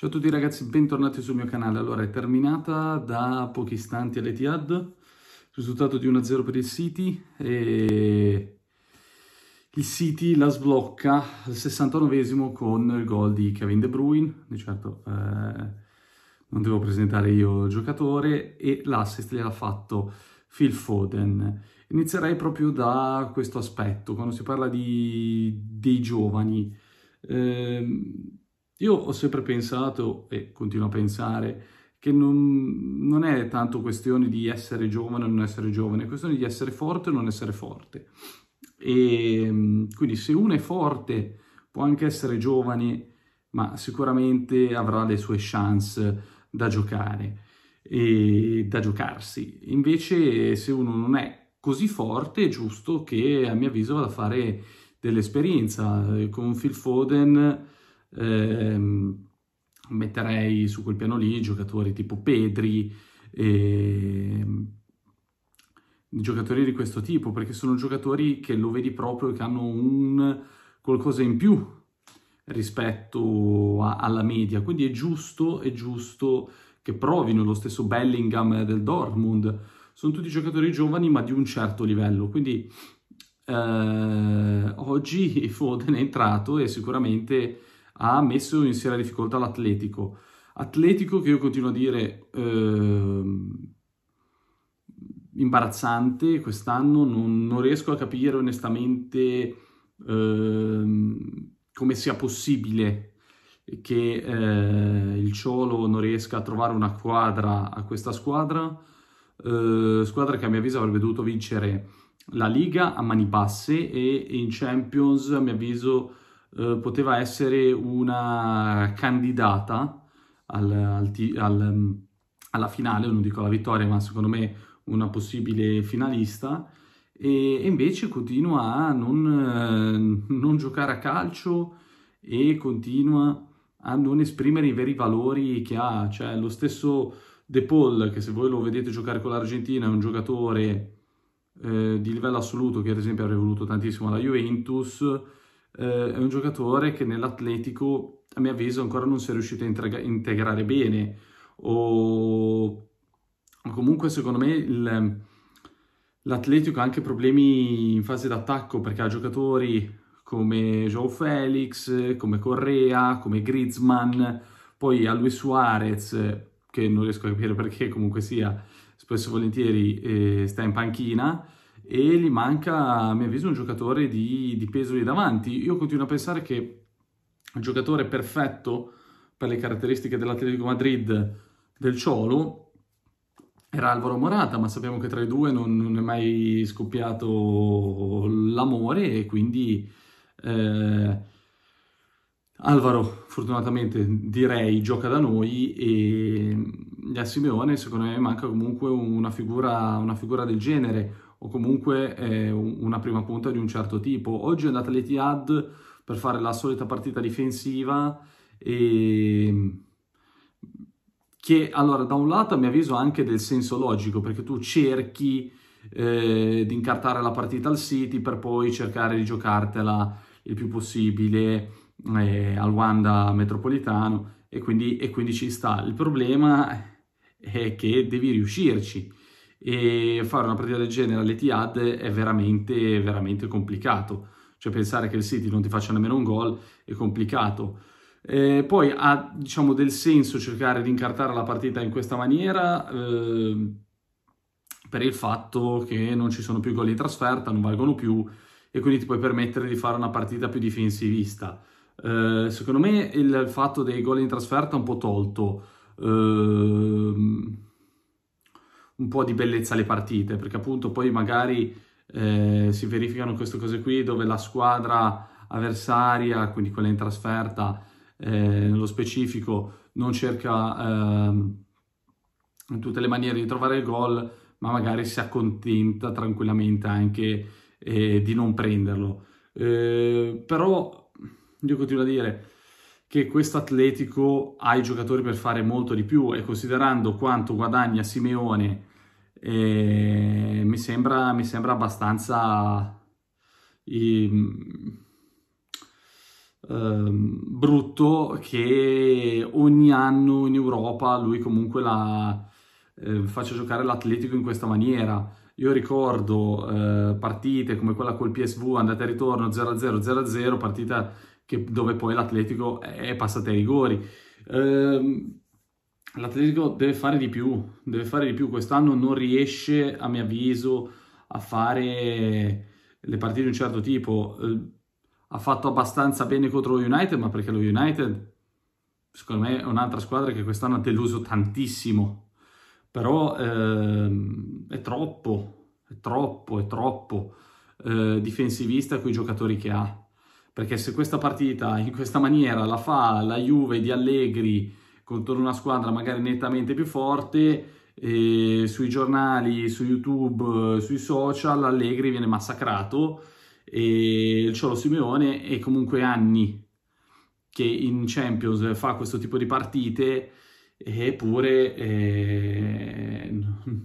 Ciao a tutti ragazzi, bentornati sul mio canale. Allora, è terminata da pochi istanti l'Etihad, risultato di 1-0 per il City e il City la sblocca al 69 con il gol di Kevin De Bruyne, di certo eh, non devo presentare io il giocatore, e l'assist gliel'ha fatto Phil Foden. Inizierei proprio da questo aspetto, quando si parla di, dei giovani. Eh, io ho sempre pensato e continuo a pensare che non, non è tanto questione di essere giovane o non essere giovane, è questione di essere forte o non essere forte. E ehm, quindi se uno è forte può anche essere giovane, ma sicuramente avrà le sue chance da giocare e da giocarsi. Invece se uno non è così forte è giusto che a mio avviso vada a fare dell'esperienza. Con Phil Foden eh, metterei su quel piano lì giocatori tipo Pedri, eh, giocatori di questo tipo, perché sono giocatori che lo vedi proprio che hanno un qualcosa in più rispetto a, alla media, quindi è giusto, è giusto che provino lo stesso Bellingham del Dortmund, sono tutti giocatori giovani ma di un certo livello, quindi eh, oggi Foden è entrato e sicuramente ha messo in seria difficoltà l'Atletico. Atletico che io continuo a dire eh, imbarazzante quest'anno, non, non, riesco a capire onestamente eh, come sia possibile che eh, il Ciolo non riesca a trovare una quadra a questa squadra, eh, squadra che a mio avviso avrebbe dovuto vincere la Liga a mani basse e in Champions a mio avviso eh, poteva essere una candidata al, al, al, mm, alla finale, non dico alla vittoria, ma secondo me una possibile finalista, e, invece continua a non, eh, non giocare a calcio e continua a non esprimere i veri valori che ha, cioè lo stesso De Paul, che se voi lo vedete giocare con l'Argentina è un giocatore eh, di livello assoluto che ad esempio avrebbe voluto tantissimo alla Juventus, eh, è un giocatore che nell'Atletico, a mio avviso, ancora non si è riuscito a integra- integrare bene o comunque secondo me il, l'Atletico ha anche problemi in fase d'attacco perché ha giocatori come João Felix, come Correa, come Griezmann, poi a Luis Suarez, che non riesco a capire perché comunque sia, spesso e volentieri eh, sta in panchina, e gli manca, a mio avviso, un giocatore di, di peso lì davanti. Io continuo a pensare che il giocatore perfetto per le caratteristiche dell'Atletico Madrid del Ciolo era Alvaro Morata, ma sappiamo che tra i due non, non è mai scoppiato l'amore e quindi eh, Alvaro fortunatamente direi gioca da noi e a Simeone secondo me manca comunque una figura, una figura del genere o comunque è una prima punta di un certo tipo. Oggi è andata all'Etihad per fare la solita partita difensiva e che allora da un lato a mio avviso ha anche del senso logico perché tu cerchi eh, di incartare la partita al City per poi cercare di giocartela il più possibile eh, al Wanda metropolitano e quindi, e quindi ci sta. Il problema è che devi riuscirci e fare una partita del genere all'Etihad è veramente, veramente complicato. Cioè pensare che il City non ti faccia nemmeno un gol è complicato. Eh, poi ha diciamo, del senso cercare di incartare la partita in questa maniera eh, per il fatto che non ci sono più gol in trasferta, non valgono più e quindi ti puoi permettere di fare una partita più difensivista. Eh, secondo me il, il, fatto dei gol in trasferta è un po' tolto. Ehm, un po' di bellezza alle partite, perché appunto poi magari eh, si verificano queste cose qui dove la squadra avversaria, quindi quella in trasferta, eh, nello specifico, non cerca eh, in tutte le maniere di trovare il gol, ma magari si accontenta tranquillamente anche eh, di non prenderlo. Eh, però io continuo a dire che questo Atletico ha i giocatori per fare molto di più e considerando quanto guadagna Simeone e mi sembra, mi sembra abbastanza um, um, brutto che ogni anno in Europa lui comunque la, eh, faccia giocare l'Atletico in questa maniera. Io ricordo eh, partite come quella col PSV, andate e ritorno 0-0, 0-0, partita che, dove poi l'Atletico è passata ai rigori. Eh, l'Atletico deve fare di più, deve fare di più. Quest'anno non riesce, a mio avviso, a fare le partite di un certo tipo. Eh, ha fatto abbastanza bene contro lo United, ma perché lo United, secondo me, è un'altra squadra che quest'anno ha deluso tantissimo. Però ehm, è troppo, è troppo, è troppo eh, difensivista con i giocatori che ha. Perché se questa partita in questa maniera la fa la Juve di Allegri, contro una squadra magari nettamente più forte, sui giornali, su YouTube, eh, sui social, Allegri viene massacrato e il Ciolo Simeone è comunque anni che in Champions fa questo tipo di partite eppure eh,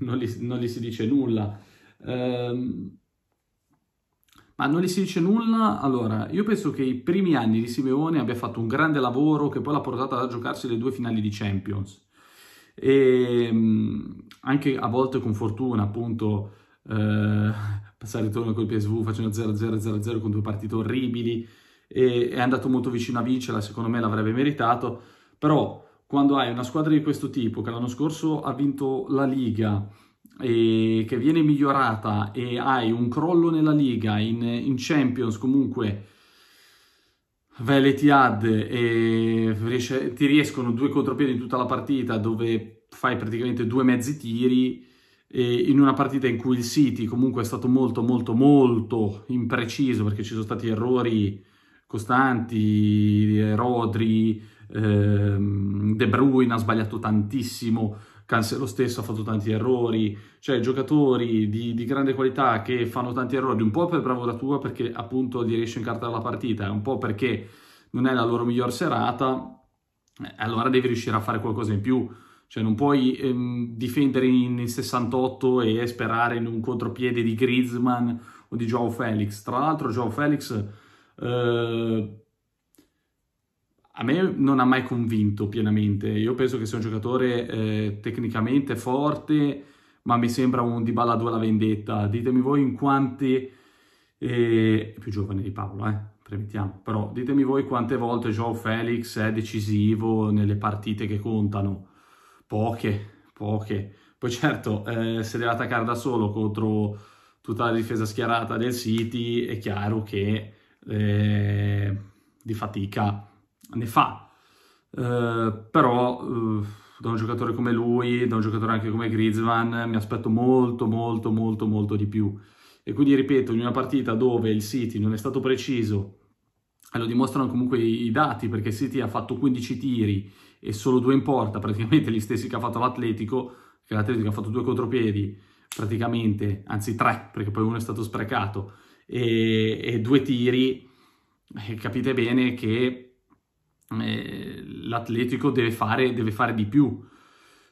non, gli, non, gli, si dice nulla. Um, ma ah, non gli si dice nulla? Allora, io penso che i primi anni di Simeone abbia fatto un grande lavoro che poi l'ha portata a giocarsi le due finali di Champions. E mm, anche a volte con fortuna, appunto, eh, passare il turno col PSV facendo 0-0-0-0 con due partite orribili, e è andato molto vicino a vincerla, secondo me l'avrebbe meritato, però quando hai una squadra di questo tipo, che l'anno scorso ha vinto la Liga, e che viene migliorata e hai un crollo nella Liga, in, in Champions comunque Veletihad e riesce, ti riescono due contropiedi in tutta la partita dove fai praticamente due mezzi tiri in una partita in cui il City comunque è stato molto molto molto impreciso perché ci sono stati errori costanti, eh, Rodri, ehm, De Bruyne ha sbagliato tantissimo, Cancelo stesso ha fatto tanti errori, cioè giocatori di, di, grande qualità che fanno tanti errori, un po' per bravura tua perché appunto ti riesci a incartare la partita, un po' perché non è la loro miglior serata, eh, allora devi riuscire a fare qualcosa in più, cioè non puoi ehm, difendere in 68 e sperare in un contropiede di Griezmann o di Joao Felix. Tra l'altro Joao Felix... Eh, a me non ha mai convinto pienamente. Io penso che sia un giocatore eh, tecnicamente forte, ma mi sembra un Dybala 2 alla vendetta. Ditemi voi in quanti... Eh, più giovane di Paolo, eh, premettiamo. Però ditemi voi quante volte Joao Felix è decisivo nelle partite che contano. Poche, poche. Poi certo, eh, se deve attaccare da solo contro tutta la difesa schierata del City, è chiaro che eh, di fatica ne fa. Uh, però uh, da un giocatore come lui, da un giocatore anche come Griezmann, mi aspetto molto, molto, molto, molto di più. E quindi ripeto, in una partita dove il City non è stato preciso, e lo dimostrano comunque i dati, perché il City ha fatto 15 tiri e solo due in porta, praticamente gli stessi che ha fatto l'Atletico, che l'Atletico ha fatto due contropiedi, praticamente, anzi tre, perché poi uno è stato sprecato, e, e due tiri, e eh, capite bene che eh, l'Atletico deve fare, deve fare di più,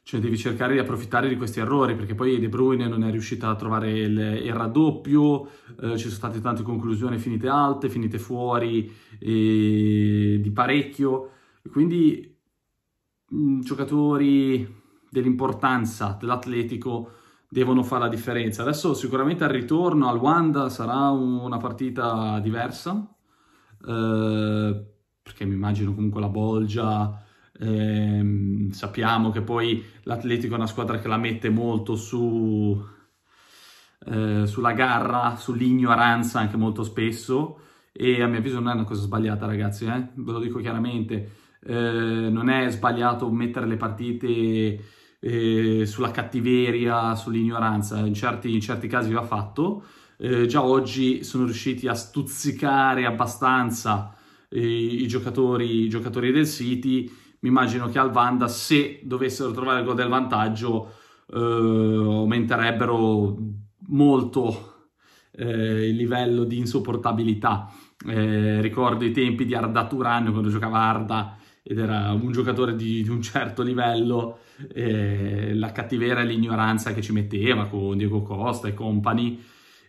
cioè devi cercare di approfittare di questi errori perché poi De Bruyne non è riuscita a trovare il, il raddoppio, eh, ci sono state tante conclusioni finite alte, finite fuori eh, di parecchio, quindi mh, mm, giocatori dell'importanza dell'Atletico devono fare la differenza. Adesso sicuramente al ritorno al Wanda sarà una partita diversa. Eh, perché mi immagino comunque la Bolgia, ehm, sappiamo che poi l'Atletico è una squadra che la mette molto su, eh, sulla garra, sull'ignoranza anche molto spesso e a mio avviso non è una cosa sbagliata ragazzi, eh? ve lo dico chiaramente, eh, non è sbagliato mettere le partite eh, sulla cattiveria, sull'ignoranza, in certi, in certi, casi va fatto, eh, già oggi sono riusciti a stuzzicare abbastanza i, giocatori, i giocatori del City, mi immagino che al Vanda, se dovessero trovare il gol del vantaggio, eh, aumenterebbero molto eh, il livello di insopportabilità. Eh, ricordo i tempi di Arda Turan quando giocava Arda ed era un giocatore di, di un certo livello, eh, la cattiveria e l'ignoranza che ci metteva con Diego Costa e compagni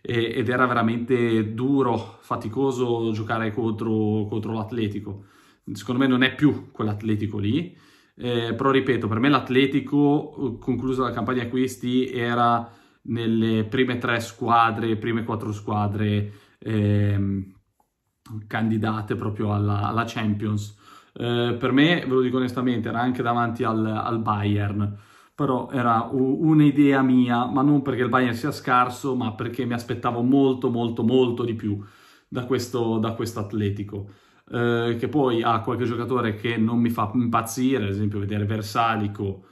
e, ed era veramente duro, faticoso giocare contro, contro l'Atletico. Secondo me non è più quell'Atletico lì, eh, però ripeto, per me l'Atletico, eh, conclusa la campagna acquisti, era nelle prime tre squadre, prime quattro squadre ehm, candidate proprio alla, alla Champions. Eh, per me, ve lo dico onestamente, era anche davanti al, al Bayern però era un'idea mia, ma non perché il Bayern sia scarso, ma perché mi aspettavo molto, molto, molto di più da questo, da questo atletico. Eh, che poi ha qualche giocatore che non mi fa impazzire, ad esempio vedere Versalico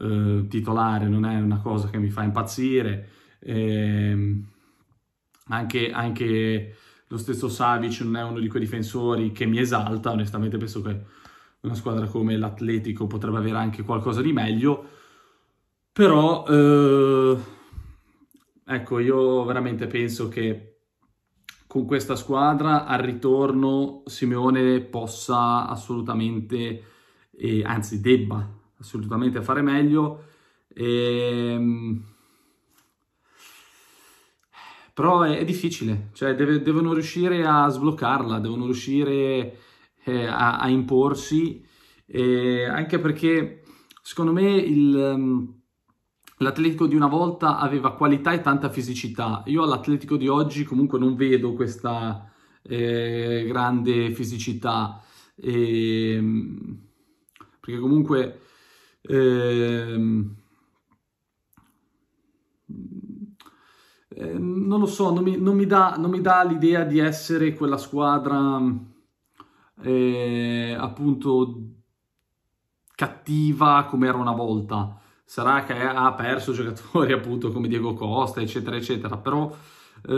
eh, titolare non è una cosa che mi fa impazzire, eh, anche, anche, lo stesso Savic non è uno di quei difensori che mi esalta, onestamente penso che una squadra come l'Atletico potrebbe avere anche qualcosa di meglio, però, eh, ecco, io veramente penso che con questa squadra al ritorno Simeone possa assolutamente, eh, anzi debba assolutamente fare meglio. E, ehm, però è, è difficile, cioè deve, devono riuscire a sbloccarla, devono riuscire eh, a, a, imporsi, eh, anche perché secondo me il... Ehm, L'Atletico di una volta aveva qualità e tanta fisicità. Io all'Atletico di oggi comunque non vedo questa eh, grande fisicità. E, ehm, perché comunque eh, non lo so, non mi, non mi, dà, l'idea di essere quella squadra eh, appunto cattiva come era una volta sarà che ha perso giocatori appunto come Diego Costa, eccetera, eccetera, però eh,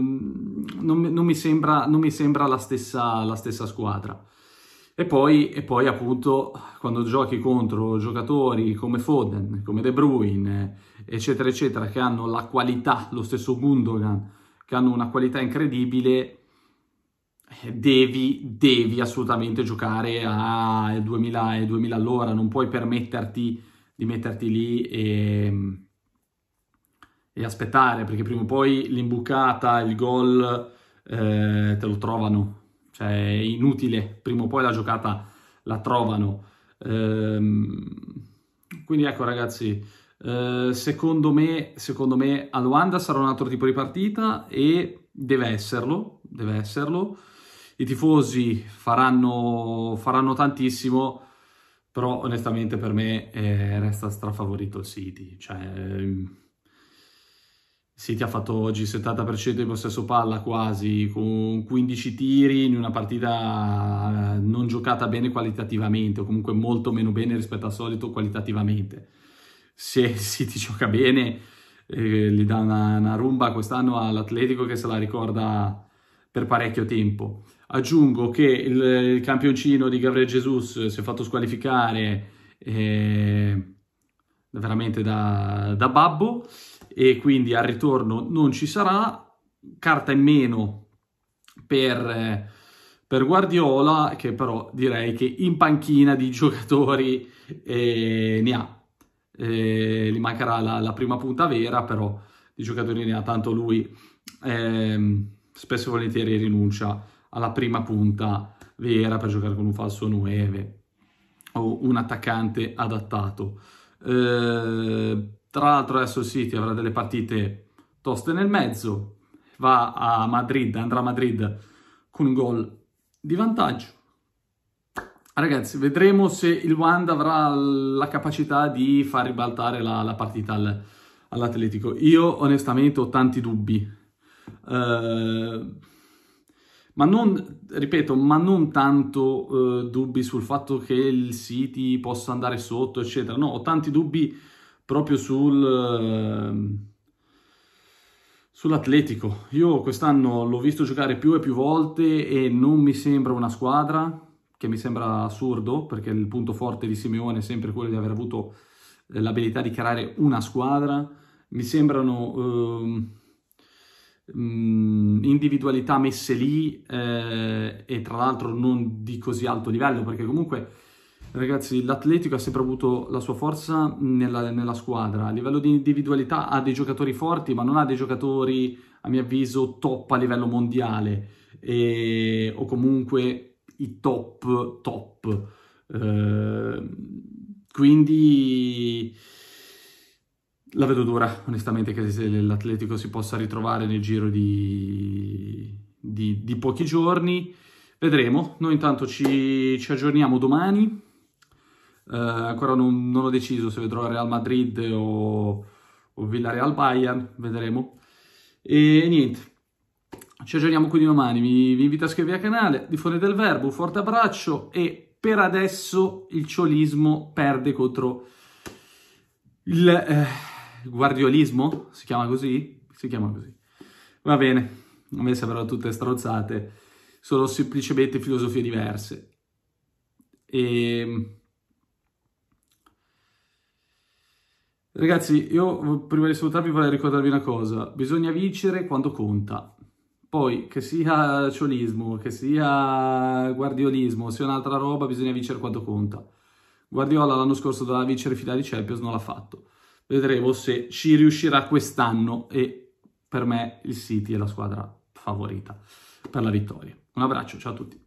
non, non, mi sembra, non mi sembra la, stessa, la stessa squadra. E poi, e poi, appunto quando giochi contro giocatori come Foden, come De Bruyne, eccetera, eccetera, che hanno la qualità, lo stesso Gundogan, che hanno una qualità incredibile, eh, devi, devi assolutamente giocare a 2000, 2000 all'ora, non puoi permetterti di metterti lì e, e aspettare, perché prima o poi l'imbucata, il gol eh, te lo trovano, cioè è inutile, prima o poi la giocata la trovano. Ehm, quindi ecco ragazzi, eh, secondo, me, secondo me a Luanda sarà un altro tipo di partita e deve esserlo, deve esserlo. I tifosi faranno, faranno tantissimo, però onestamente per me eh, resta strafavorito il City, cioè ehm, il City ha fatto oggi 70% di possesso palla quasi, con 15 tiri in una partita eh, non giocata bene qualitativamente, o comunque molto meno bene rispetto al solito qualitativamente. Se il City gioca bene, eh, gli dà una, una rumba quest'anno all'Atletico che se la ricorda per parecchio tempo. Aggiungo che il, il campioncino di Gabriel Jesus si è fatto squalificare eh, veramente da, da babbo e quindi al ritorno non ci sarà. Carta in meno per, per Guardiola, che però direi che in panchina di giocatori eh, ne ha. Eh, gli mancherà la, la, prima punta vera, però di giocatori ne ha, tanto lui eh, spesso e volentieri rinuncia alla prima punta vera per giocare con un falso 9 o un attaccante adattato. Eh, tra l'altro adesso il City avrà delle partite toste nel mezzo, va a Madrid, andrà a Madrid con un gol di vantaggio. Ragazzi, vedremo se il Wanda avrà la capacità di far ribaltare la, la partita al, all'Atletico. Io onestamente ho tanti dubbi. Eh, ma non, ripeto, ma non tanto eh, dubbi sul fatto che il City possa andare sotto, eccetera. No, ho tanti dubbi proprio sul, eh, sull'Atletico. Io quest'anno l'ho visto giocare più e più volte e non mi sembra una squadra, che mi sembra assurdo, perché il punto forte di Simeone è sempre quello di aver avuto eh, l'abilità di creare una squadra. Mi sembrano... Eh, individualità messe lì eh, e tra l'altro non di così alto livello perché comunque ragazzi l'Atletico ha sempre avuto la sua forza nella, nella squadra a livello di individualità ha dei giocatori forti ma non ha dei giocatori a mio avviso top a livello mondiale e, o comunque i top top eh, quindi la vedo dura, onestamente, che l'Atletico si possa ritrovare nel giro di, di, di pochi giorni. Vedremo, noi intanto ci, ci aggiorniamo domani. Uh, ancora non, non, ho deciso se vedrò Real Madrid o, o Villarreal Bayern, vedremo. E niente, ci aggiorniamo quindi domani. Vi, vi invito a iscrivervi al canale, di Fone del Verbo, un forte abbraccio e per adesso il ciolismo perde contro il... Eh, guardiolismo, si chiama così? Si chiama così. Va bene, a me sembrano tutte strozzate, sono semplicemente filosofie diverse. E... Ehm, ragazzi, io prima di salutarvi vorrei ricordarvi una cosa, bisogna vincere quando conta. Poi, che sia cionismo, che sia guardiolismo, sia un'altra roba, bisogna vincere quando conta. Guardiola l'anno scorso doveva vincere finale Champions, non l'ha fatto. Vedremo se ci riuscirà quest'anno e per me il City è la squadra favorita per la vittoria. Un abbraccio, ciao a tutti.